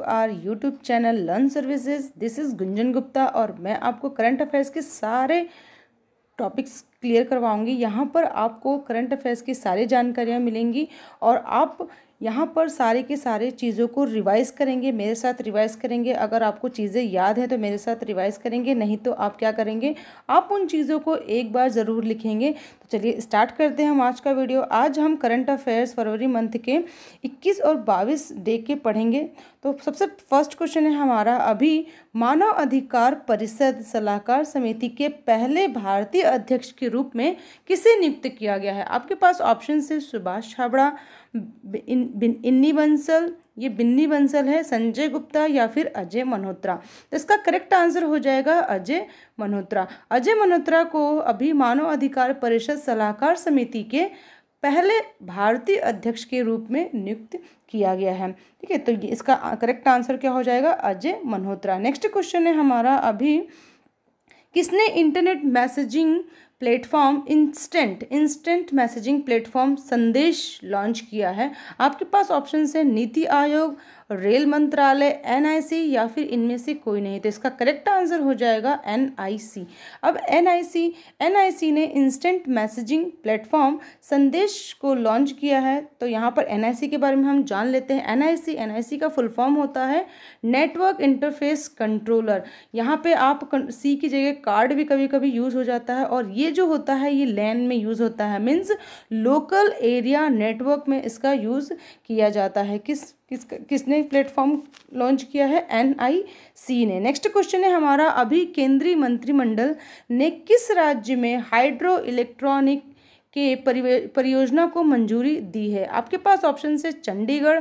to our YouTube channel learn services this is Gunjan Gupta और मैं आपको करंट अफेयर्स के सारे टॉपिक्स क्लियर करवाऊंगी यहाँ पर आपको करंट अफेयर्स की सारी जानकारियाँ मिलेंगी और आप यहाँ पर सारे के सारे चीज़ों को रिवाइज़ करेंगे मेरे साथ रिवाइज़ करेंगे अगर आपको चीज़ें याद हैं तो मेरे साथ रिवाइज़ करेंगे नहीं तो आप क्या करेंगे आप उन चीज़ों को एक बार ज़रूर लिखेंगे तो चलिए स्टार्ट करते हैं हम आज का वीडियो आज हम करंट अफेयर्स फरवरी मंथ के इक्कीस और बाईस डे के पढ़ेंगे तो सबसे फर्स्ट क्वेश्चन है हमारा अभी मानव अधिकार परिषद सलाहकार समिति के पहले भारतीय अध्यक्ष के रूप में किसे नियुक्त किया गया है आपके पास ऑप्शन है सुभाष छाबड़ा इन इन्नी बंसल ये बिन्नी बंसल है संजय गुप्ता या फिर अजय मल्होत्रा तो इसका करेक्ट आंसर हो जाएगा अजय मल्होत्रा अजय मल्होत्रा को अभी मानव अधिकार परिषद सलाहकार समिति के पहले भारतीय अध्यक्ष के रूप में नियुक्त किया गया है ठीक है तो ये इसका करेक्ट आंसर क्या हो जाएगा अजय मल्होत्रा नेक्स्ट क्वेश्चन है हमारा अभी किसने internet messaging platform instant instant messaging platform Sandes launch किया है आपके पास ऑप्शन है नीति आयोग रेल मंत्रालय एनआईसी या फिर इनमें से कोई नहीं तो इसका करेक्ट आंसर हो जाएगा एनआईसी अब एनआईसी एनआईसी ने इंस्टेंट मैसेजिंग प्लेटफॉर्म संदेश को लॉन्च किया है तो यहाँ पर एनआईसी के बारे में हम जान लेते हैं एनआईसी एनआईसी का फुल फॉर्म होता है नेटवर्क इंटरफेस कंट्रोलर यहाँ पे आप सी की जगह कार्ड भी कभी कभी यूज़ हो जाता है और ये जो होता है ये लैन में यूज़ होता है मीन्स लोकल एरिया नेटवर्क में इसका यूज़ किया जाता है किस किस किसने प्लेटफॉर्म लॉन्च किया है एन आई सी ने नेक्स्ट क्वेश्चन है हमारा अभी केंद्रीय मंत्रिमंडल ने किस राज्य में हाइड्रो इलेक्ट्रॉनिक के परियोजना को मंजूरी दी है आपके पास ऑप्शन है चंडीगढ़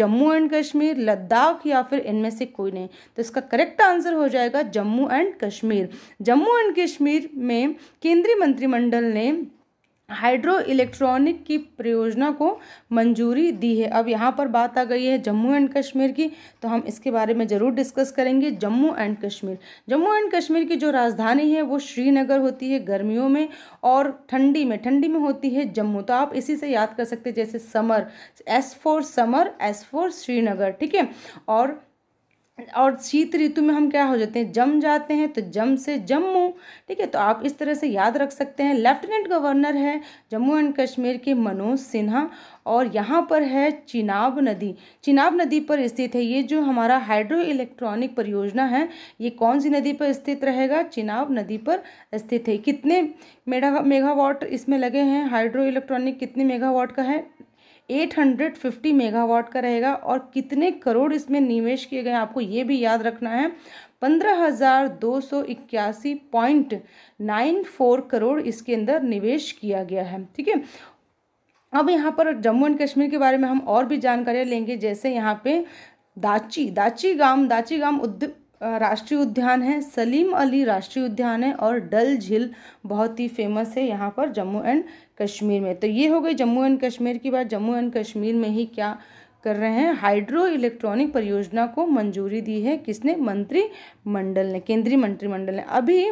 जम्मू एंड कश्मीर लद्दाख या फिर इनमें से कोई नहीं तो इसका करेक्ट आंसर हो जाएगा जम्मू एंड कश्मीर जम्मू एंड कश्मीर में केंद्रीय मंत्रिमंडल ने हाइड्रो इलेक्ट्रॉनिक की परियोजना को मंजूरी दी है अब यहाँ पर बात आ गई है जम्मू एंड कश्मीर की तो हम इसके बारे में ज़रूर डिस्कस करेंगे जम्मू एंड कश्मीर जम्मू एंड कश्मीर की जो राजधानी है वो श्रीनगर होती है गर्मियों में और ठंडी में ठंडी में होती है जम्मू तो आप इसी से याद कर सकते हैं जैसे summer is for summer is for Srinagar ठीक है और और शीत ऋतु में हम क्या हो जाते हैं जम जाते हैं तो जम से जम्मू ठीक है तो आप इस तरह से याद रख सकते हैं लेफ्टिनेंट गवर्नर है जम्मू एंड कश्मीर के मनोज सिन्हा और यहाँ पर है चिनाब नदी चिनाब नदी पर स्थित है ये जो हमारा हाइड्रो इलेक्ट्रॉनिक परियोजना है ये कौन सी नदी पर स्थित रहेगा चिनाब नदी पर स्थित है कितने मेगा मेगावाट इसमें लगे हैं हाइड्रो इलेक्ट्रॉनिक कितने मेगावाट का है 850 मेगावाट का रहेगा और कितने करोड़ इसमें निवेश किए गए आपको ये भी याद रखना है पंद्रह हज़ार दो सौ इक्यासी पॉइंट नाइन फोर करोड़ इसके अंदर निवेश किया गया है ठीक है अब यहाँ पर जम्मू एंड कश्मीर के बारे में हम और भी जानकारियाँ लेंगे जैसे यहाँ पे दाची दाची गांव दाची गांव राष्ट्रीय उद्यान है सलीम अली राष्ट्रीय उद्यान है और डल झील बहुत ही फेमस है यहाँ पर जम्मू एंड कश्मीर में तो ये हो गई जम्मू एंड कश्मीर की बात जम्मू एंड कश्मीर में ही क्या कर रहे हैं हाइड्रो इलेक्ट्रॉनिक परियोजना को मंजूरी दी है किसने मंत्रिमंडल ने केंद्रीय मंत्रिमंडल ने अभी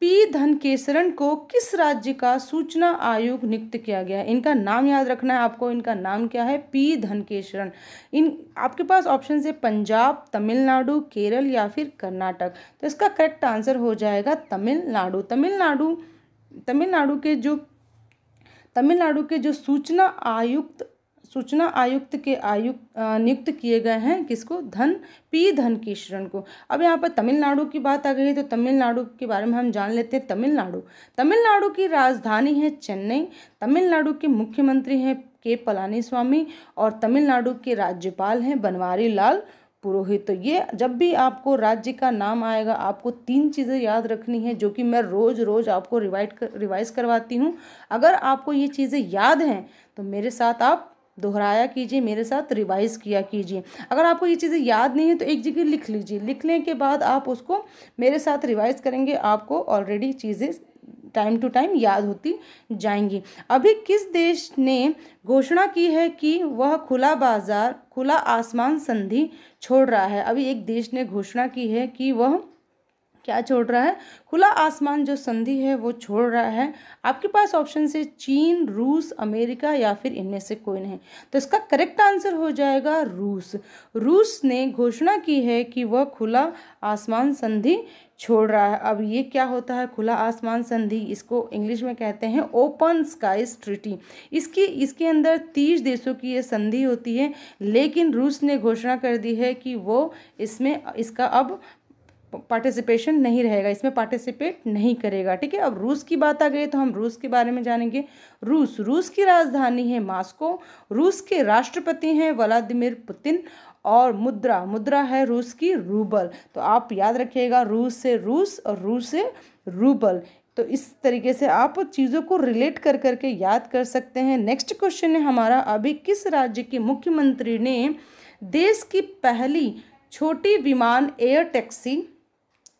पी धनकेसरन को किस राज्य का सूचना आयोग नियुक्त किया गया इनका नाम याद रखना है आपको इनका नाम क्या है पी धनकेसरन इन आपके पास ऑप्शन है पंजाब तमिलनाडु केरल या फिर कर्नाटक तो इसका करेक्ट आंसर हो जाएगा तमिलनाडु तमिलनाडु तमिलनाडु के जो तमिलनाडु के जो सूचना आयुक्त सूचना आयुक्त के आयुक्त नियुक्त किए गए हैं किसको धन पी धन किश्रण को अब यहाँ पर तमिलनाडु की बात आ गई है तो तमिलनाडु के बारे में हम जान लेते हैं तमिलनाडु तमिलनाडु की राजधानी है चेन्नई तमिलनाडु के मुख्यमंत्री हैं के पलानी स्वामी और तमिलनाडु के राज्यपाल हैं बनवारी लाल पुरोहित तो ये जब भी आपको राज्य का नाम आएगा आपको तीन चीज़ें याद रखनी है जो कि मैं रोज़ रोज़ आपको रिवाइट कर रिवाइज करवाती हूँ अगर आपको ये चीज़ें याद हैं तो मेरे साथ आप दोहराया कीजिए मेरे साथ रिवाइज किया कीजिए अगर आपको ये चीज़ें याद नहीं है तो एक जगह लिख लीजिए लिखने के बाद आप उसको मेरे साथ रिवाइज करेंगे आपको ऑलरेडी चीज़ें टाइम टू टाइम याद होती जाएंगी अभी किस देश ने घोषणा की है कि वह खुला बाजार खुला आसमान संधि छोड़ रहा है अभी एक देश ने घोषणा की है कि वह क्या छोड़ रहा है खुला आसमान जो संधि है वो छोड़ रहा है आपके पास ऑप्शन से चीन रूस अमेरिका या फिर इनमें से कोई नहीं तो इसका करेक्ट आंसर हो जाएगा रूस रूस ने घोषणा की है कि वह खुला आसमान संधि छोड़ रहा है अब ये क्या होता है खुला आसमान संधि इसको इंग्लिश में कहते हैं ओपन स्काई ट्रिटी इसकी इसके अंदर तीस देशों की ये संधि होती है लेकिन रूस ने घोषणा कर दी है कि वो इसमें इसका अब पार्टिसिपेशन नहीं रहेगा इसमें पार्टिसिपेट नहीं करेगा ठीक है अब रूस की बात आ गई तो हम रूस के बारे में जानेंगे रूस रूस की राजधानी है मास्को रूस के राष्ट्रपति हैं व्लादिमिर पुतिन और मुद्रा मुद्रा है रूस की रूबल तो आप याद रखिएगा रूस से रूस और रूस से रूबल तो इस तरीके से आप चीज़ों को रिलेट कर करके याद कर सकते हैं नेक्स्ट क्वेश्चन है हमारा अभी किस राज्य के मुख्यमंत्री ने देश की पहली छोटी विमान एयर टैक्सी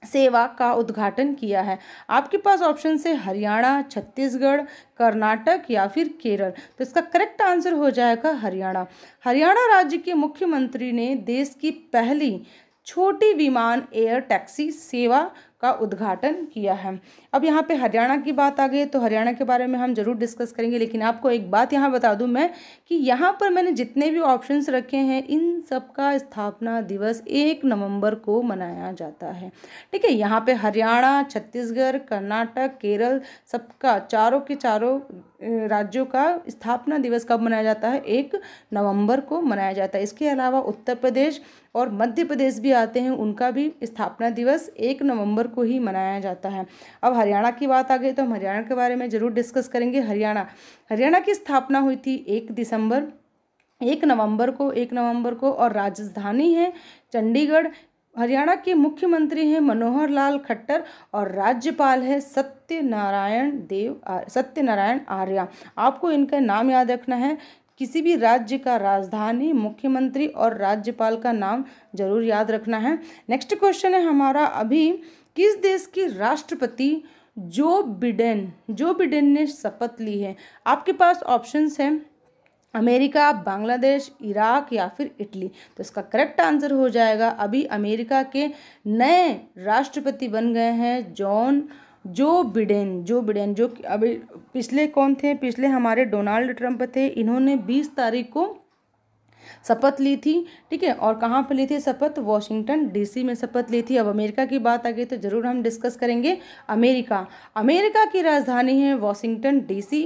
सेवा का उद्घाटन किया है आपके पास ऑप्शन से हरियाणा छत्तीसगढ़ कर्नाटक या फिर केरल तो इसका करेक्ट आंसर हो जाएगा हरियाणा हरियाणा राज्य के मुख्यमंत्री ने देश की पहली छोटी विमान एयर टैक्सी सेवा का उद्घाटन किया है अब यहाँ पे हरियाणा की बात आ गई तो हरियाणा के बारे में हम जरूर डिस्कस करेंगे लेकिन आपको एक बात यहाँ बता दूँ मैं कि यहाँ पर मैंने जितने भी ऑप्शंस रखे हैं इन सब का स्थापना दिवस एक नवंबर को मनाया जाता है ठीक है यहाँ पे हरियाणा छत्तीसगढ़ कर्नाटक केरल सबका चारों के चारों राज्यों का स्थापना दिवस कब मनाया जाता है एक नवंबर को मनाया जाता है इसके अलावा उत्तर प्रदेश और मध्य प्रदेश भी आते हैं उनका भी स्थापना दिवस एक नवंबर को ही मनाया जाता है अब हरियाणा की बात आ गई तो हम हरियाणा के बारे में ज़रूर डिस्कस करेंगे हरियाणा हरियाणा की स्थापना हुई थी एक दिसंबर एक नवंबर को एक नवंबर को और राजधानी है चंडीगढ़ हरियाणा के मुख्यमंत्री हैं मनोहर लाल खट्टर और राज्यपाल है सत्यनारायण देव सत्यनारायण आर्या आपको इनका नाम याद रखना है किसी भी राज्य का राजधानी मुख्यमंत्री और राज्यपाल का नाम जरूर याद रखना है नेक्स्ट क्वेश्चन है हमारा अभी किस देश के राष्ट्रपति जो बिडेन जो बिडेन ने शपथ ली है आपके पास ऑप्शंस हैं अमेरिका बांग्लादेश इराक या फिर इटली तो इसका करेक्ट आंसर हो जाएगा अभी अमेरिका के नए राष्ट्रपति बन गए हैं John Joe Biden Joe Biden जो अभी पिछले कौन थे पिछले हमारे डोनाल्ड ट्रंप थे इन्होंने 20 तारीख को शपथ ली थी ठीक है और कहाँ पर ली थी शपथ वॉशिंगटन डीसी में शपथ ली थी अब अमेरिका की बात आ गई तो ज़रूर हम डिस्कस करेंगे अमेरिका अमेरिका की राजधानी है वॉशिंगटन डीसी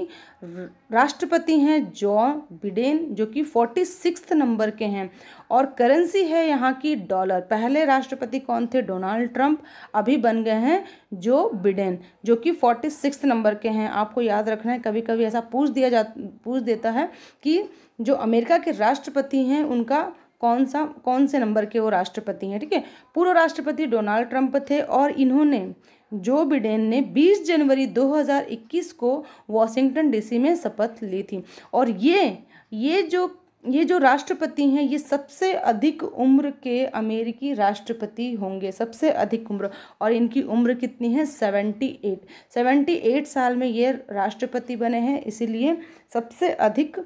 राष्ट्रपति हैं जॉ बिडेन जो कि फोर्टी सिक्स नंबर के हैं और करेंसी है यहाँ की डॉलर पहले राष्ट्रपति कौन थे डोनाल्ड ट्रंप अभी बन गए हैं जो बिडेन जो कि फोर्टी सिक्स नंबर के हैं आपको याद रखना है कभी कभी ऐसा पूछ दिया जा पूछ देता है कि जो अमेरिका के राष्ट्रपति हैं उनका कौन सा कौन से नंबर के वो राष्ट्रपति हैं ठीक है पूर्व राष्ट्रपति डोनाल्ड ट्रंप थे और इन्होंने जो बिडेन ने 20 जनवरी 2021 को वॉशिंगटन डीसी में शपथ ली थी और ये ये जो ये जो राष्ट्रपति हैं ये सबसे अधिक उम्र के अमेरिकी राष्ट्रपति होंगे सबसे अधिक उम्र और इनकी उम्र कितनी है सेवेंटी एट सेवेंटी एट साल में ये राष्ट्रपति बने हैं इसीलिए सबसे अधिक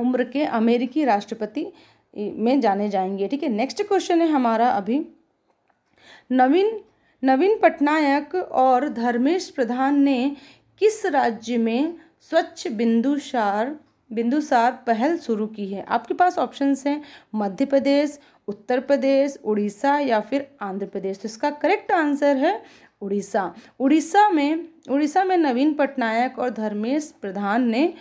उम्र के अमेरिकी राष्ट्रपति में जाने जाएंगे ठीक है नेक्स्ट क्वेश्चन है हमारा अभी नवीन नवीन पटनायक और धर्मेश प्रधान ने किस राज्य में स्वच्छ बिंदुसार बिंदुसार पहल शुरू की है आपके पास ऑप्शंस हैं मध्य प्रदेश उत्तर प्रदेश उड़ीसा या फिर आंध्र प्रदेश तो इसका करेक्ट आंसर है उड़ीसा उड़ीसा में उड़ीसा में नवीन पटनायक और धर्मेश प्रधान ने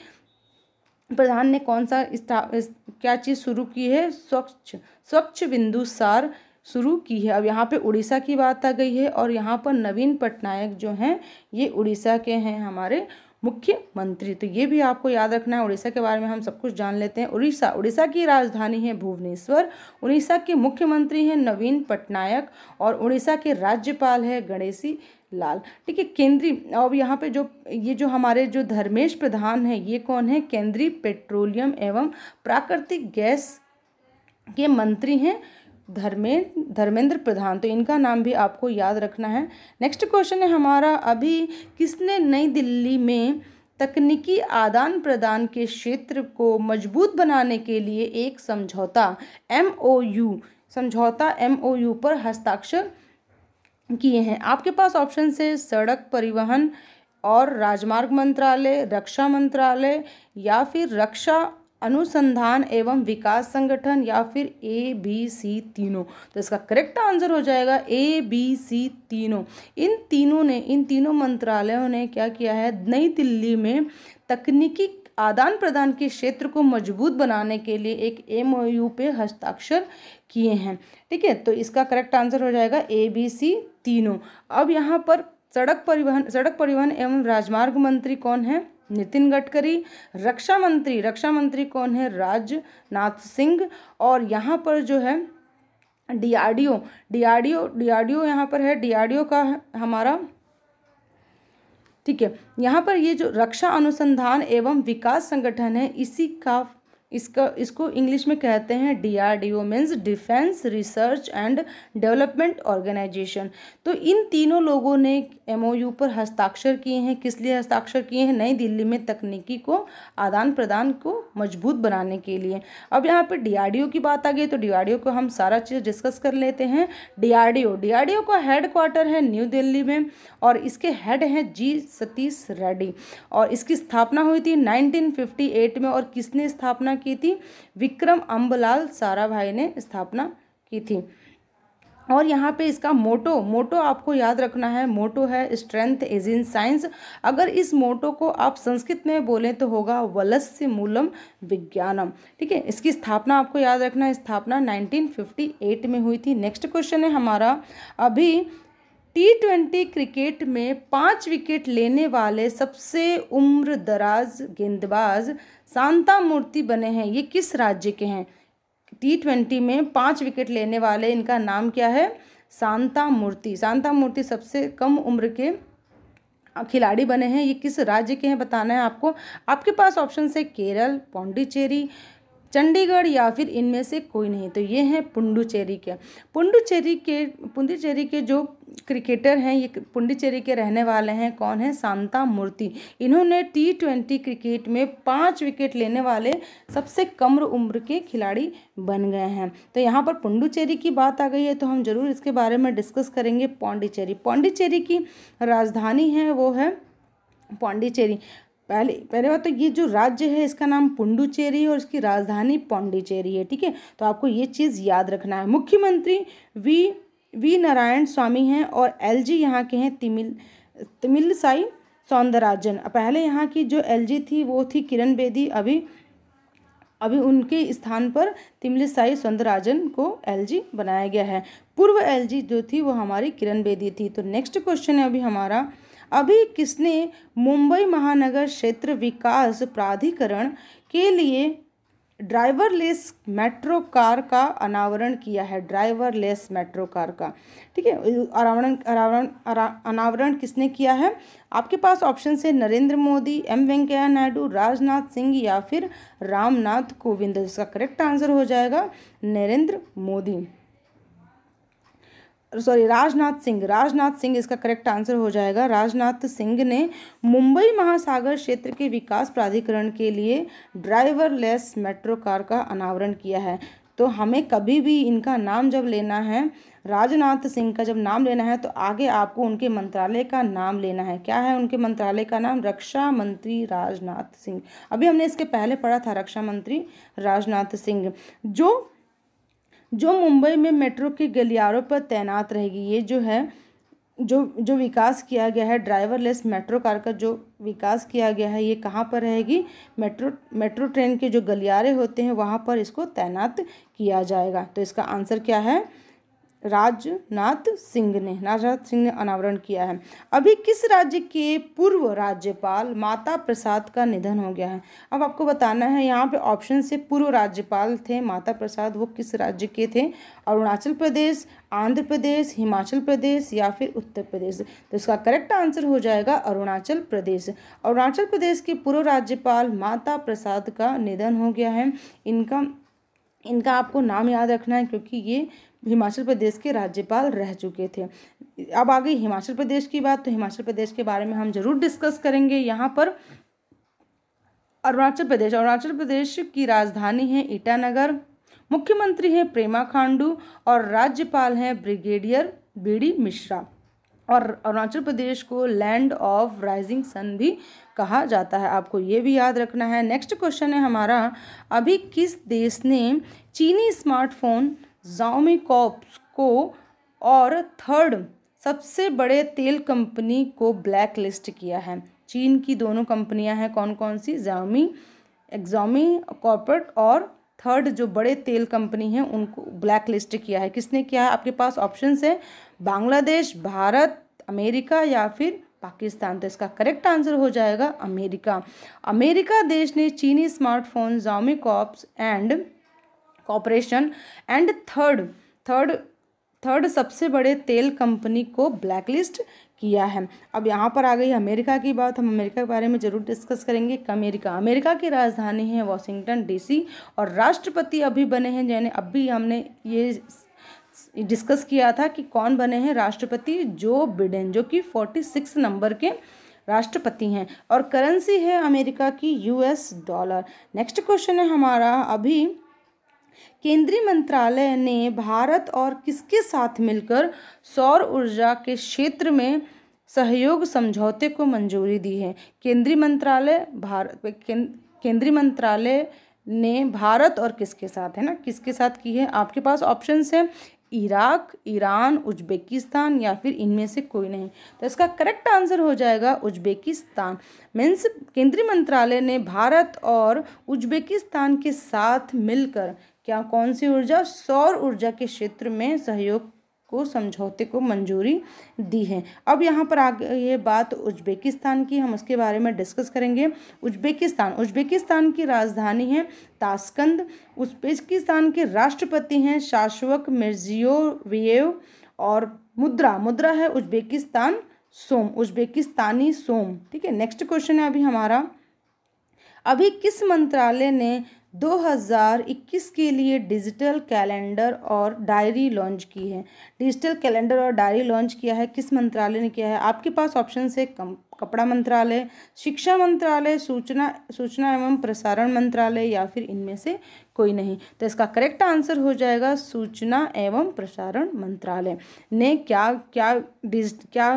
प्रधान ने कौन सा क्या चीज़ शुरू की है स्वच्छ स्वच्छ बिंदुसार शुरू की है अब यहाँ पे उड़ीसा की बात आ गई है और यहाँ पर नवीन पटनायक जो हैं ये उड़ीसा के हैं हमारे मुख्यमंत्री तो ये भी आपको याद रखना है उड़ीसा के बारे में हम सब कुछ जान लेते हैं उड़ीसा उड़ीसा की राजधानी है भुवनेश्वर उड़ीसा के मुख्यमंत्री हैं नवीन पटनायक और उड़ीसा के राज्यपाल है गणेशी लाल ठीक है केंद्रीय अब यहाँ पे जो ये जो हमारे जो धर्मेश प्रधान है ये कौन है केंद्रीय पेट्रोलियम एवं प्राकृतिक गैस के मंत्री हैं धर्में धर्मेंद्र प्रधान तो इनका नाम भी आपको याद रखना है नेक्स्ट क्वेश्चन है हमारा अभी किसने नई दिल्ली में तकनीकी आदान प्रदान के क्षेत्र को मजबूत बनाने के लिए एक समझौता एम ओ यू समझौता एम ओ यू पर हस्ताक्षर किए हैं आपके पास ऑप्शन है सड़क परिवहन और राजमार्ग मंत्रालय रक्षा मंत्रालय या फिर रक्षा अनुसंधान एवं विकास संगठन या फिर ए बी सी तीनों तो इसका करेक्ट आंसर हो जाएगा ए बी सी तीनों इन तीनों ने इन तीनों मंत्रालयों ने क्या किया है नई दिल्ली में तकनीकी आदान प्रदान के क्षेत्र को मजबूत बनाने के लिए एक एम पे हस्ताक्षर किए हैं ठीक है तो इसका करेक्ट आंसर हो जाएगा ए बी सी तीनों अब यहाँ पर सड़क परिवहन सड़क परिवहन एवं राजमार्ग मंत्री कौन है नितिन गडकरी रक्षा मंत्री रक्षा मंत्री कौन है राजनाथ सिंह और यहाँ पर जो है डीआरडीओ डीआरडीओ डीआरडीओ यहाँ पर है डीआरडीओ का हमारा ठीक है यहाँ पर ये जो रक्षा अनुसंधान एवं विकास संगठन है इसी का इसका इसको इंग्लिश में कहते हैं D R D O means defence research and development organisation तो इन तीनों लोगों ने एम ओ यू पर हस्ताक्षर किए हैं किस लिए हस्ताक्षर किए हैं नई दिल्ली में तकनीकी को आदान प्रदान को मजबूत बनाने के लिए अब यहाँ पर डी आर डी ओ की बात आ गई तो डी आर डी ओ को हम सारा चीज़ डिस्कस कर लेते हैं D R D O D R D O का हेड क्वार्टर है न्यू दिल्ली में और इसके हेड हैं जी सतीश रेड्डी और इसकी स्थापना हुई थी नाइनटीन फिफ्टी एट में और किसने स्थापना स्थापना की थी विक्रम अम्बलाल साराभाई ने स्थापना की थी और यहाँ पे इसका मोटो मोटो आपको याद रखना है मोटो है स्ट्रेंथ इज इन साइंस अगर इस मोटो को आप संस्कृत में बोलें तो होगा वलस्य मूलम विज्ञानम ठीक है इसकी स्थापना आपको याद रखना है स्थापना 1958 में हुई थी नेक्स्ट क्वेश्चन है हमारा अभी टी ट्वेंटी क्रिकेट में पांच विकेट लेने वाले सबसे उम्र दराज गेंदबाज शांता मूर्ति बने हैं ये किस राज्य के हैं टी ट्वेंटी में पाँच विकेट लेने वाले इनका नाम क्या है शांता मूर्ति शांता मूर्ति सबसे कम उम्र के खिलाड़ी बने हैं ये किस राज्य के हैं बताना है आपको आपके पास ऑप्शन है केरल पौंडीचेरी चंडीगढ़ या फिर इनमें से कोई नहीं तो ये हैं पुंडुचेरी के पुंडुचेरी के पुंडुचेरी के जो क्रिकेटर हैं ये पुंडुचेरी के रहने वाले हैं कौन है शांता मूर्ति इन्होंने टी ट्वेंटी क्रिकेट में पाँच विकेट लेने वाले सबसे कम उम्र के खिलाड़ी बन गए हैं तो यहाँ पर पुंडुचेरी की बात आ गई है तो हम जरूर इसके बारे में डिस्कस करेंगे पौंडीचेरी पौंडीचेरी की राजधानी है वो है पौंडीचेरी पहले पहले बात तो ये जो राज्य है इसका नाम पुंडुचेरी है और इसकी राजधानी पौंडीचेरी है ठीक है तो आपको ये चीज़ याद रखना है मुख्यमंत्री वी वी नारायण स्वामी हैं और एलजी यहाँ के हैं तिमिल तिमिल साई सौंदराजन पहले यहाँ की जो एलजी थी वो थी किरण बेदी अभी अभी उनके स्थान पर तिमलिसाई सौंदराजन को एलजी बनाया गया है पूर्व एलजी जो थी वो हमारी किरण बेदी थी तो नेक्स्ट क्वेश्चन है अभी हमारा अभी किसने मुंबई महानगर क्षेत्र विकास प्राधिकरण के लिए ड्राइवरलेस मेट्रो कार का अनावरण किया है ड्राइवरलेस मेट्रो कार का ठीक है अनावरण अनावरण अनावरण किसने किया है आपके पास ऑप्शन है नरेंद्र मोदी एम वेंकैया नायडू राजनाथ सिंह या फिर रामनाथ कोविंद इसका करेक्ट आंसर हो जाएगा नरेंद्र मोदी सॉरी राजनाथ सिंह राजनाथ सिंह इसका करेक्ट आंसर हो जाएगा राजनाथ सिंह ने मुंबई महासागर क्षेत्र के विकास प्राधिकरण के लिए ड्राइवरलेस मेट्रो कार का अनावरण किया है तो हमें कभी भी इनका नाम जब लेना है राजनाथ सिंह का जब नाम लेना है तो आगे आपको उनके मंत्रालय का नाम लेना है क्या है उनके मंत्रालय का नाम रक्षा मंत्री राजनाथ सिंह अभी हमने इसके पहले पढ़ा था रक्षा मंत्री राजनाथ सिंह जो जो मुंबई में मेट्रो के गलियारों पर तैनात रहेगी ये जो है जो जो विकास किया गया है ड्राइवरलेस मेट्रो कार का जो विकास किया गया है ये कहाँ पर रहेगी मेट्रो मेट्रो ट्रेन के जो गलियारे होते हैं वहाँ पर इसको तैनात किया जाएगा तो इसका आंसर क्या है राजनाथ सिंह ने राजनाथ सिंह ने अनावरण किया है अभी किस राज्य के पूर्व राज्यपाल माता प्रसाद का निधन हो गया है अब आपको बताना है यहाँ पे ऑप्शन से पूर्व राज्यपाल थे माता प्रसाद वो किस राज्य के थे अरुणाचल प्रदेश आंध्र प्रदेश हिमाचल प्रदेश या फिर उत्तर प्रदेश तो इसका करेक्ट आंसर हो जाएगा अरुणाचल प्रदेश अरुणाचल प्रदेश के पूर्व राज्यपाल माता प्रसाद का निधन हो गया है इनका इनका आपको नाम याद रखना है क्योंकि ये हिमाचल प्रदेश के राज्यपाल रह चुके थे अब आ गई हिमाचल प्रदेश की बात तो हिमाचल प्रदेश के बारे में हम जरूर डिस्कस करेंगे यहाँ पर अरुणाचल प्रदेश अरुणाचल प्रदेश की राजधानी है ईटानगर मुख्यमंत्री हैं प्रेमा खांडू और राज्यपाल हैं ब्रिगेडियर बी मिश्रा और अरुणाचल प्रदेश को लैंड ऑफ राइजिंग सन भी कहा जाता है आपको ये भी याद रखना है नेक्स्ट क्वेश्चन है हमारा अभी किस देश ने चीनी स्मार्टफोन कॉप्स को और थर्ड सबसे बड़े तेल कंपनी को ब्लैक लिस्ट किया है चीन की दोनों कंपनियां हैं कौन कौन सी जामी एग्जामी कॉर्पोरेट और थर्ड जो बड़े तेल कंपनी हैं उनको ब्लैक लिस्ट किया है किसने किया है आपके पास ऑप्शन है बांग्लादेश भारत अमेरिका या फिर पाकिस्तान तो इसका करेक्ट आंसर हो जाएगा अमेरिका अमेरिका देश ने चीनी smartphone corps and corporation and third third third सबसे बड़े तेल कंपनी को ब्लैकलिस्ट किया है अब यहाँ पर आ गई अमेरिका की बात हम अमेरिका के बारे में जरूर डिस्कस करेंगे अमेरिका अमेरिका की राजधानी है वॉशिंगटन डीसी और राष्ट्रपति अभी बने हैं यानी अभी हमने ये डिस्कस किया था कि कौन बने हैं राष्ट्रपति जो बिडेन जो कि फोर्टी सिक्स नंबर के राष्ट्रपति हैं और करेंसी है अमेरिका की यूएस डॉलर नेक्स्ट क्वेश्चन है हमारा अभी केंद्रीय मंत्रालय ने भारत और किसके साथ मिलकर सौर ऊर्जा के क्षेत्र में सहयोग समझौते को मंजूरी दी है केंद्रीय मंत्रालय भारत केंद्रीय मंत्रालय ने भारत और किसके साथ है ना किसके साथ की है आपके पास ऑप्शन है इराक ईरान उज्बेकिस्तान या फिर इनमें से कोई नहीं तो इसका करेक्ट आंसर हो जाएगा उज्बेकिस्तान मीन्स केंद्रीय मंत्रालय ने भारत और उज्बेकिस्तान के साथ मिलकर क्या कौन सी ऊर्जा सौर ऊर्जा के क्षेत्र में सहयोग को समझौते को मंजूरी दी है अब यहाँ पर आगे ये बात उज्बेकिस्तान की हम उसके बारे में डिस्कस करेंगे उज्बेकिस्तान उज्बेकिस्तान की राजधानी है ताशकंद उज्बेकिस्तान के राष्ट्रपति हैं शासवक मिर्जियोवेव और मुद्रा मुद्रा है उज्बेकिस्तान सोम उज्बेकिस्तानी सोम ठीक है नेक्स्ट क्वेश्चन है अभी हमारा अभी किस मंत्रालय ने 2021 के लिए डिजिटल कैलेंडर और डायरी लॉन्च की है डिजिटल कैलेंडर और डायरी लॉन्च किया है किस मंत्रालय ने किया है आपके पास ऑप्शन है कम कपड़ा मंत्रालय शिक्षा मंत्रालय सूचना सूचना एवं प्रसारण मंत्रालय या फिर इनमें से कोई नहीं तो इसका करेक्ट आंसर हो जाएगा सूचना एवं प्रसारण मंत्रालय ने क्या क्या डिज क्या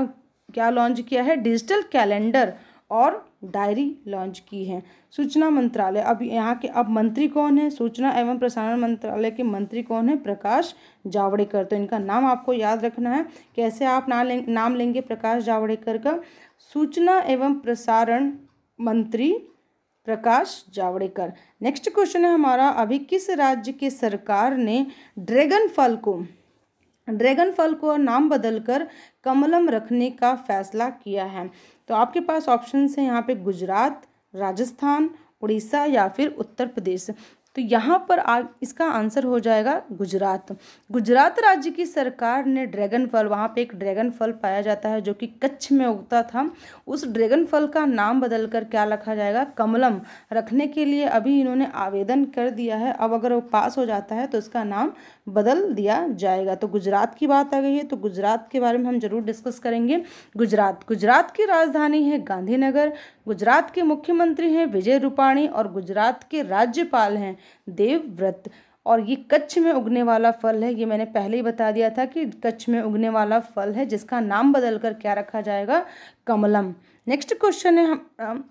क्या लॉन्च किया है डिजिटल कैलेंडर और डायरी लॉन्च की है सूचना मंत्रालय अब यहाँ के अब मंत्री कौन है सूचना एवं प्रसारण मंत्रालय के मंत्री कौन है प्रकाश जावड़ेकर तो इनका नाम आपको याद रखना है कैसे आप ना लें, नाम लेंगे प्रकाश जावड़ेकर का सूचना एवं प्रसारण मंत्री प्रकाश जावड़ेकर नेक्स्ट क्वेश्चन है हमारा अभी किस राज्य के सरकार ने ड्रैगन फल को ड्रैगन फल को नाम बदलकर कमलम रखने का फैसला किया है तो आपके पास ऑप्शन है यहाँ पे गुजरात राजस्थान उड़ीसा या फिर उत्तर प्रदेश तो यहाँ पर आ इसका आंसर हो जाएगा गुजरात गुजरात राज्य की सरकार ने ड्रैगन फल वहाँ पे एक ड्रैगन फल पाया जाता है जो कि कच्छ में उगता था उस ड्रैगन फल का नाम बदल कर क्या रखा जाएगा कमलम रखने के लिए अभी इन्होंने आवेदन कर दिया है अब अगर वो पास हो जाता है तो इसका नाम बदल दिया जाएगा तो गुजरात की बात आ गई है तो गुजरात के बारे में हम जरूर डिस्कस करेंगे गुजरात गुजरात की राजधानी है गांधीनगर गुजरात के मुख्यमंत्री हैं विजय रूपाणी और गुजरात के राज्यपाल हैं देवव्रत और ये कच्छ में उगने वाला फल है ये मैंने पहले ही बता दिया था कि कच्छ में उगने वाला फल है जिसका नाम बदल कर क्या रखा जाएगा कमलम नेक्स्ट क्वेश्चन है हम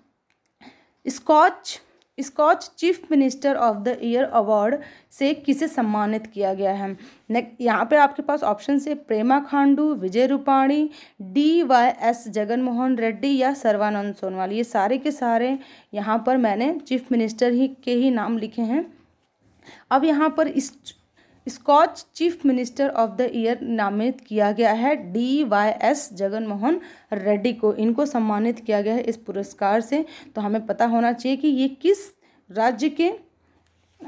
Skoch Skoch chief minister of the year award से किसे सम्मानित किया गया है नेक्स्ट यहाँ पे आपके पास ऑप्शन से Prema Khandu Vijay Rupani D Y S Jaganmohan Reddy या सर्वानंद सोनवाल ये सारे के सारे यहाँ पर मैंने चीफ मिनिस्टर ही के ही नाम लिखे हैं अब यहाँ पर इस Skoch chief minister of the year नामित किया गया है D Y S Jagan Mohan Reddy को इनको सम्मानित किया गया है इस पुरस्कार से तो हमें पता होना चाहिए कि ये किस राज्य के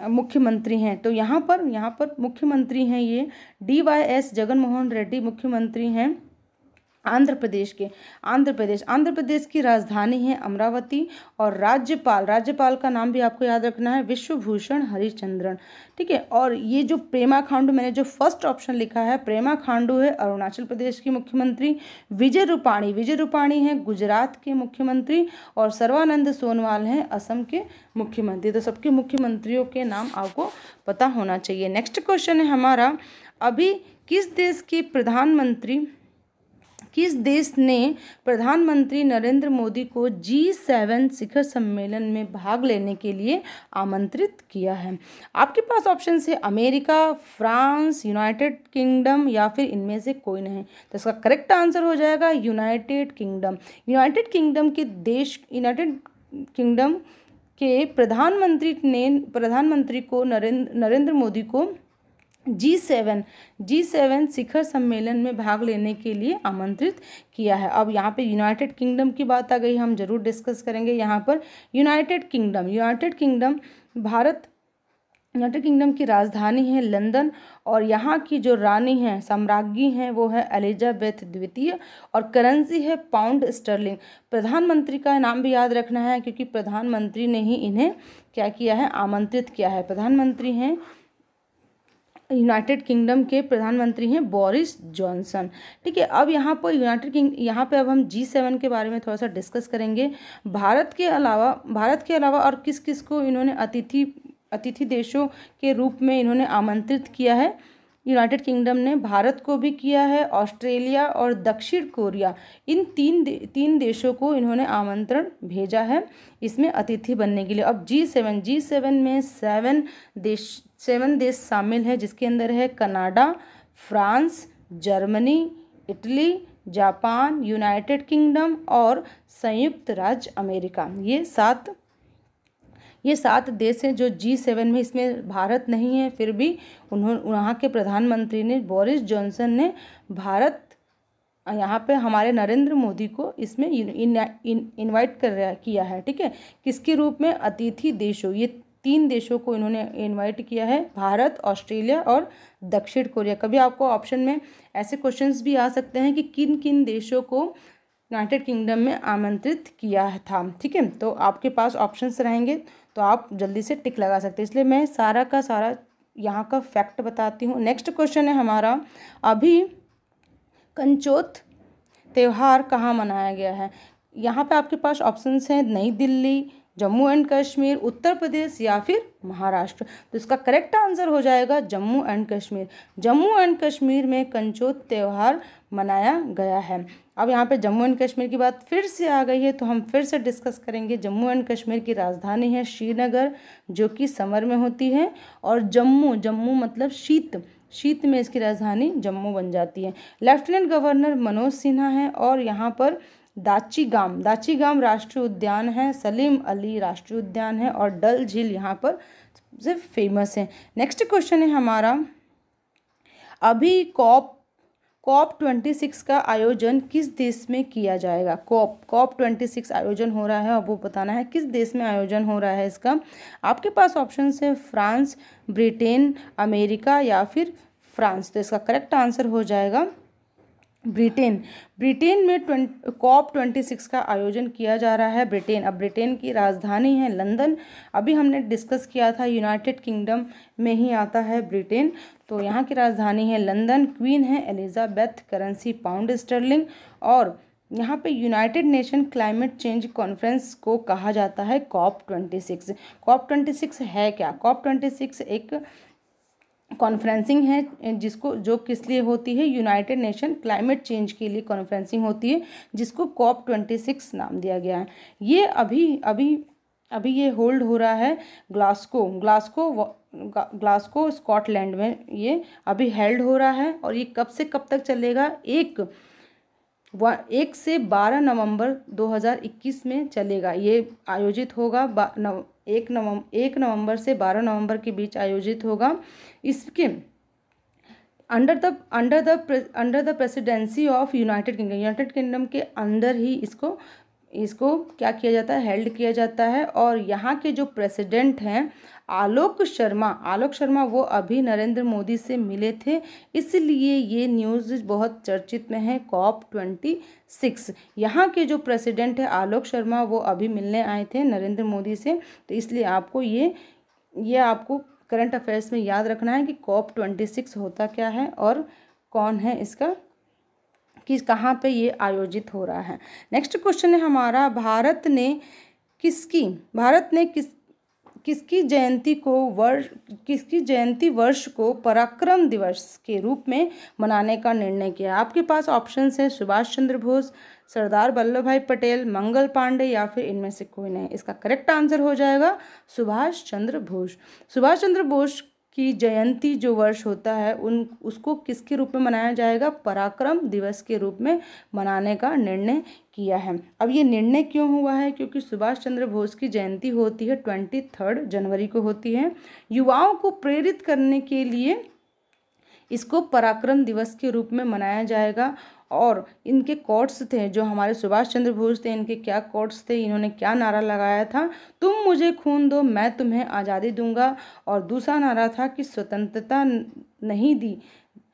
मुख्यमंत्री हैं तो यहाँ पर यहाँ पर मुख्यमंत्री हैं ये D Y S Jagan Mohan Reddy मुख्यमंत्री हैं आंध्र प्रदेश के आंध्र प्रदेश आंध्र प्रदेश की राजधानी है अमरावती और राज्यपाल राज्यपाल का नाम भी आपको याद रखना है विश्वभूषण हरिचंद्रन ठीक है और ये जो प्रेमा खांडू मैंने जो फर्स्ट ऑप्शन लिखा है प्रेमा खांडू है अरुणाचल प्रदेश की मुख्यमंत्री विजय रूपाणी विजय रूपाणी है गुजरात के मुख्यमंत्री और सर्वानंद सोनवाल हैं असम के मुख्यमंत्री तो सबके मुख्यमंत्रियों के नाम आपको पता होना चाहिए नेक्स्ट क्वेश्चन है हमारा अभी किस देश के प्रधानमंत्री किस देश ने प्रधानमंत्री नरेंद्र मोदी को जी सेवन शिखर सम्मेलन में भाग लेने के लिए आमंत्रित किया है आपके पास ऑप्शन है अमेरिका फ्रांस यूनाइटेड किंगडम या फिर इनमें से कोई नहीं तो इसका करेक्ट आंसर हो जाएगा यूनाइटेड किंगडम यूनाइटेड किंगडम के देश यूनाइटेड किंगडम के प्रधानमंत्री ने प्रधानमंत्री को नरेंद्र नरेंद्र मोदी को जी सेवन जी सेवन शिखर सम्मेलन में भाग लेने के लिए आमंत्रित किया है अब यहाँ पे यूनाइटेड किंगडम की बात आ गई हम जरूर डिस्कस करेंगे यहाँ पर United Kingdom United Kingdom Bharat United Kingdom की राजधानी है लंदन और यहाँ की जो रानी हैं साम्राज्ञी हैं वो है एलिजाबेथ द्वितीय और करेंसी है पाउंड स्टर्लिंग प्रधानमंत्री का नाम भी याद रखना है क्योंकि प्रधानमंत्री ने ही इन्हें क्या किया है आमंत्रित किया है प्रधानमंत्री हैं यूनाइटेड किंगडम के प्रधानमंत्री हैं बोरिस जॉनसन ठीक है अब यहाँ पर यूनाइटेड किंग यहाँ पे अब हम जी सेवन के बारे में थोड़ा सा डिस्कस करेंगे भारत के अलावा भारत के अलावा और किस किस को इन्होंने अतिथि अतिथि देशों के रूप में इन्होंने आमंत्रित किया है यूनाइटेड किंगडम ने भारत को भी किया है ऑस्ट्रेलिया और दक्षिण कोरिया इन तीन दे, तीन देशों को इन्होंने आमंत्रण भेजा है इसमें अतिथि बनने के लिए अब जी सेवन जी सेवन में सेवन देश सेवन देश शामिल हैं जिसके अंदर है Canada France Germany Italy Japan United Kingdom और संयुक्त राज्य अमेरिका ये सात ये सात देश हैं जो जी सेवन में इसमें भारत नहीं है फिर भी उन्होंने वहाँ के प्रधानमंत्री ने बोरिस जॉनसन ने भारत यहाँ पे हमारे नरेंद्र मोदी को इसमें इन्वाइट कर किया है ठीक है किसके रूप में अतिथि देशों ये तीन देशों को इन्होंने इनवाइट किया है भारत ऑस्ट्रेलिया और दक्षिण कोरिया कभी आपको ऑप्शन में ऐसे क्वेश्चंस भी आ सकते हैं कि किन किन देशों को यूनाइटेड किंगडम में आमंत्रित किया था ठीक है तो आपके पास ऑप्शंस रहेंगे तो आप जल्दी से टिक लगा सकते हैं इसलिए मैं सारा का सारा यहाँ का फैक्ट बताती हूँ नेक्स्ट क्वेश्चन है हमारा अभी कंचोत त्यौहार कहाँ मनाया गया है यहाँ पे आपके पास ऑप्शंस हैं नई दिल्ली जम्मू एंड कश्मीर उत्तर प्रदेश या फिर महाराष्ट्र तो इसका करेक्ट आंसर हो जाएगा जम्मू एंड कश्मीर जम्मू एंड कश्मीर में कंचोत त्यौहार मनाया गया है अब यहाँ पे जम्मू एंड कश्मीर की बात फिर से आ गई है तो हम फिर से डिस्कस करेंगे जम्मू एंड कश्मीर की राजधानी है श्रीनगर जो कि समर में होती है और जम्मू जम्मू मतलब शीत शीत में इसकी राजधानी जम्मू बन जाती है लेफ्टिनेंट गवर्नर मनोज सिन्हा हैं और यहाँ पर दाचीगाम दाचीगाम राष्ट्रीय उद्यान है सलीम अली राष्ट्रीय उद्यान है और डल झील यहाँ पर सबसे फेमस है नेक्स्ट क्वेश्चन है हमारा अभी कॉप कॉप ट्वेंटी सिक्स का आयोजन किस देश में किया जाएगा कॉप कॉप ट्वेंटी सिक्स आयोजन हो रहा है और वो बताना है किस देश में आयोजन हो रहा है इसका आपके पास ऑप्शन है फ्रांस ब्रिटेन अमेरिका या फिर फ्रांस तो इसका करेक्ट आंसर हो जाएगा ब्रिटेन ब्रिटेन में कॉप ट्वेंटी सिक्स का आयोजन किया जा रहा है ब्रिटेन अब ब्रिटेन की राजधानी है लंदन अभी हमने डिस्कस किया था यूनाइटेड किंगडम में ही आता है ब्रिटेन तो यहाँ की राजधानी है लंदन क्वीन है एलिजाबेथ करेंसी पाउंड स्टर्लिंग और यहाँ पे United nation climate change conference को कहा जाता है COP twenty six COP twenty six है क्या कॉप ट्वेंटी सिक्स एक कॉन्फ्रेंसिंग है जिसको जो किस लिए होती है यूनाइटेड नेशन क्लाइमेट चेंज के लिए कॉन्फ्रेंसिंग होती है जिसको कॉप ट्वेंटी सिक्स नाम दिया गया है ये अभी अभी अभी ये होल्ड हो रहा है ग्लास्को ग्लास्को ग्लास्को स्कॉटलैंड में ये अभी हेल्ड हो रहा है और ये कब से कब तक चलेगा एक व एक से बारह नवंबर 2021 में चलेगा ये आयोजित होगा एक नवंबर एक नवंबर से बारह नवंबर के बीच आयोजित होगा इसके under the under the under the presidency of United Kingdom United Kingdom के अंदर ही इसको इसको क्या किया जाता है हेल्ड किया जाता है और यहाँ के जो प्रेसिडेंट हैं आलोक शर्मा आलोक शर्मा वो अभी नरेंद्र मोदी से मिले थे इसलिए ये न्यूज़ बहुत चर्चित में है कॉप ट्वेंटी सिक्स यहाँ के जो प्रेसिडेंट है आलोक शर्मा वो अभी मिलने आए थे नरेंद्र मोदी से तो इसलिए आपको ये ये आपको करंट अफेयर्स में याद रखना है कि कॉप ट्वेंटी सिक्स होता क्या है और कौन है इसका कि कहाँ पे ये आयोजित हो रहा है नेक्स्ट क्वेश्चन है हमारा भारत ने किसकी भारत ने किस किसकी जयंती को वर्ष किसकी जयंती वर्ष को पराक्रम दिवस के रूप में मनाने का निर्णय किया आपके पास ऑप्शन है सुभाष चंद्र बोस सरदार वल्लभ भाई पटेल मंगल पांडे या फिर इनमें से कोई नहीं इसका करेक्ट आंसर हो जाएगा सुभाष चंद्र बोस सुभाष चंद्र बोस की जयंती जो वर्ष होता है उन उसको किसके रूप में मनाया जाएगा पराक्रम दिवस के रूप में मनाने का निर्णय किया है अब ये निर्णय क्यों हुआ है क्योंकि सुभाष चंद्र बोस की जयंती होती है ट्वेंटी थर्ड जनवरी को होती है युवाओं को प्रेरित करने के लिए इसको पराक्रम दिवस के रूप में मनाया जाएगा और इनके कोट्स थे जो हमारे सुभाष चंद्र बोस थे इनके क्या कोट्स थे इन्होंने क्या नारा लगाया था तुम मुझे खून दो मैं तुम्हें आज़ादी दूंगा और दूसरा नारा था कि स्वतंत्रता नहीं दी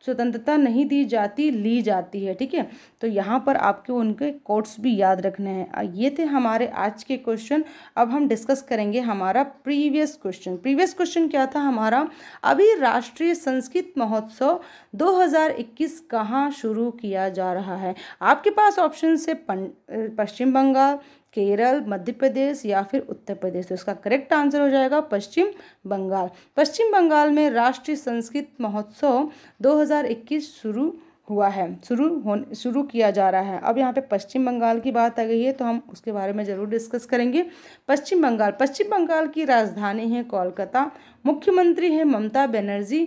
स्वतंत्रता नहीं दी जाती ली जाती है ठीक है तो यहाँ पर आपके उनके कोट्स भी याद रखने हैं ये थे हमारे आज के क्वेश्चन अब हम डिस्कस करेंगे हमारा प्रीवियस क्वेश्चन प्रीवियस क्वेश्चन क्या था हमारा अभी राष्ट्रीय संस्कृत महोत्सव 2021 कहाँ शुरू किया जा रहा है आपके पास ऑप्शन से पश्चिम बंगाल केरल मध्य प्रदेश या फिर उत्तर प्रदेश तो इसका करेक्ट आंसर हो जाएगा पश्चिम बंगाल पश्चिम बंगाल में राष्ट्रीय संस्कृत महोत्सव 2021 शुरू हुआ है शुरू हो शुरू किया जा रहा है अब यहाँ पे पश्चिम बंगाल की बात आ गई है तो हम उसके बारे में ज़रूर डिस्कस करेंगे पश्चिम बंगाल पश्चिम बंगाल की राजधानी है कोलकाता मुख्यमंत्री हैं ममता बनर्जी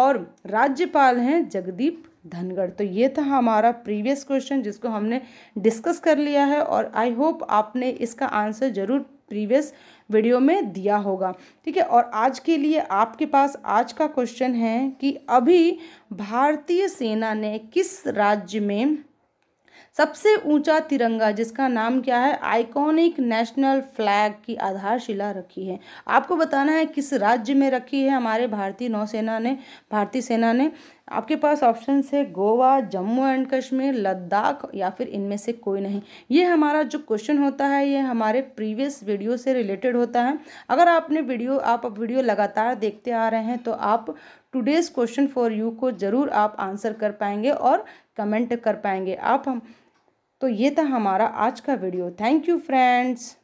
और राज्यपाल हैं जगदीप धनगढ़ तो ये था हमारा प्रीवियस क्वेश्चन जिसको हमने डिस्कस कर लिया है और आई होप आपने इसका आंसर ज़रूर प्रीवियस वीडियो में दिया होगा ठीक है और आज के लिए आपके पास आज का क्वेश्चन है कि अभी भारतीय सेना ने किस राज्य में सबसे ऊंचा तिरंगा जिसका नाम क्या है आइकॉनिक नेशनल फ्लैग की आधारशिला रखी है आपको बताना है किस राज्य में रखी है हमारे भारतीय नौसेना ने भारतीय सेना ने आपके पास ऑप्शन है गोवा जम्मू एंड कश्मीर लद्दाख या फिर इनमें से कोई नहीं ये हमारा जो क्वेश्चन होता है ये हमारे प्रीवियस वीडियो से रिलेटेड होता है अगर आपने वीडियो आप वीडियो लगातार देखते आ रहे हैं तो आप टुडेज़ क्वेश्चन फॉर यू को ज़रूर आप आंसर कर पाएंगे और कमेंट कर पाएंगे आप हम तो ये था हमारा आज का वीडियो थैंक यू फ्रेंड्स